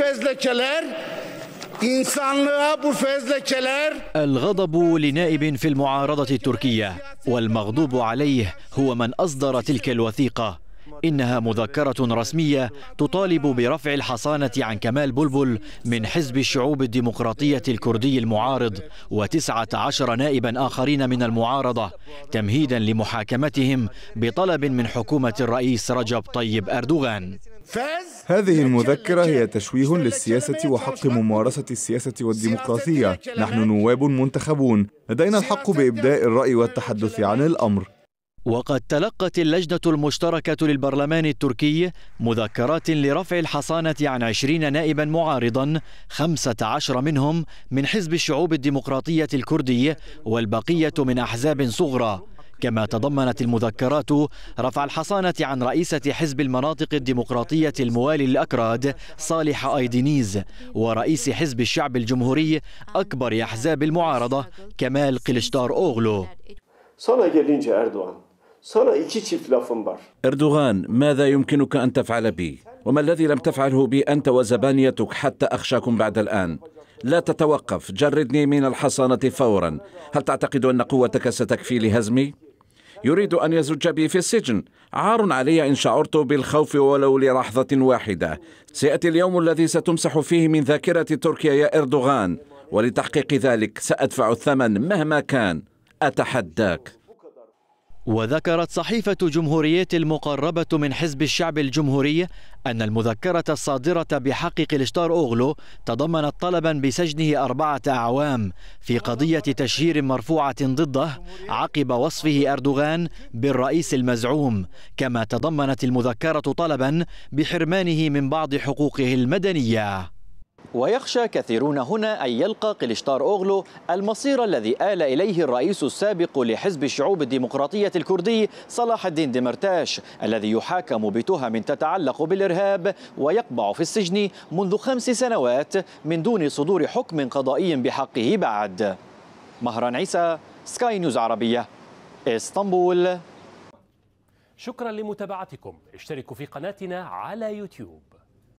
فزلكلر الغضب لنائب في المعارضة التركية والمغضوب عليه هو من أصدر تلك الوثيقة إنها مذكرة رسمية تطالب برفع الحصانة عن كمال بلبل من حزب الشعوب الديمقراطية الكردي المعارض وتسعة عشر نائبا آخرين من المعارضة تمهيدا لمحاكمتهم بطلب من حكومة الرئيس رجب طيب أردوغان هذه المذكرة هي تشويه للسياسة وحق ممارسة السياسة والديمقراطية نحن نواب منتخبون لدينا الحق بإبداء الرأي والتحدث عن الأمر وقد تلقت اللجنة المشتركة للبرلمان التركي مذكرات لرفع الحصانة عن 20 نائبا معارضا 15 منهم من حزب الشعوب الديمقراطية الكردي والبقية من أحزاب صغرى كما تضمنت المذكرات رفع الحصانة عن رئيسة حزب المناطق الديمقراطية الموالي للأكراد صالح أيدينيز ورئيس حزب الشعب الجمهوري أكبر أحزاب المعارضة كمال قلشتار أوغلو أردوغان ماذا يمكنك أن تفعل بي؟ وما الذي لم تفعله بي أنت وزبانيتك حتى أخشاكم بعد الآن؟ لا تتوقف جردني من الحصانة فورا هل تعتقد أن قوتك ستكفي لهزمي؟ يريد أن يزج بي في السجن عار علي إن شعرت بالخوف ولو للحظة واحدة سيأتي اليوم الذي ستمسح فيه من ذاكرة تركيا يا إردوغان ولتحقيق ذلك سأدفع الثمن مهما كان أتحداك وذكرت صحيفة جمهوريات المقربة من حزب الشعب الجمهوري أن المذكرة الصادرة بحق قلشتار أوغلو تضمنت طلبا بسجنه أربعة أعوام في قضية تشهير مرفوعة ضده عقب وصفه أردوغان بالرئيس المزعوم كما تضمنت المذكرة طلبا بحرمانه من بعض حقوقه المدنيه ويخشى كثيرون هنا أن يلقى قلشتار أوغلو المصير الذي آل إليه الرئيس السابق لحزب الشعوب الديمقراطية الكردي صلاح الدين دمرتاش الذي يحاكم بتهم تتعلق بالإرهاب ويقبع في السجن منذ خمس سنوات من دون صدور حكم قضائي بحقه بعد مهران عيسى سكاي نيوز عربية اسطنبول شكرا لمتابعتكم اشتركوا في قناتنا على يوتيوب